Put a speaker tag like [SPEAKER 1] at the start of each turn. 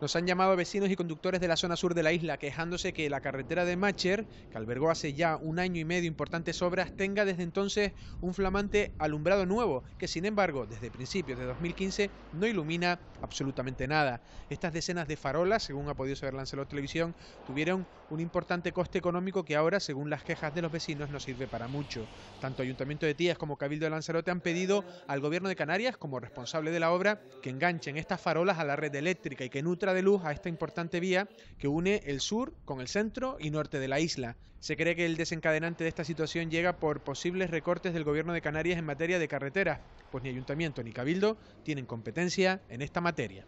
[SPEAKER 1] Nos han llamado vecinos y conductores de la zona sur de la isla quejándose que la carretera de Macher, que albergó hace ya un año y medio importantes obras, tenga desde entonces un flamante alumbrado nuevo, que sin embargo desde principios de 2015 no ilumina absolutamente nada. Estas decenas de farolas, según ha podido saber Lancelot Televisión, tuvieron un importante coste económico que ahora, según las quejas de los vecinos, no sirve para mucho. Tanto Ayuntamiento de Tías como Cabildo de Lanzarote han pedido al Gobierno de Canarias, como responsable de la obra, que enganchen estas farolas a la red eléctrica y que nutra de luz a esta importante vía que une el sur con el centro y norte de la isla. Se cree que el desencadenante de esta situación llega por posibles recortes del Gobierno de Canarias en materia de carreteras, pues ni Ayuntamiento ni Cabildo tienen competencia en esta materia.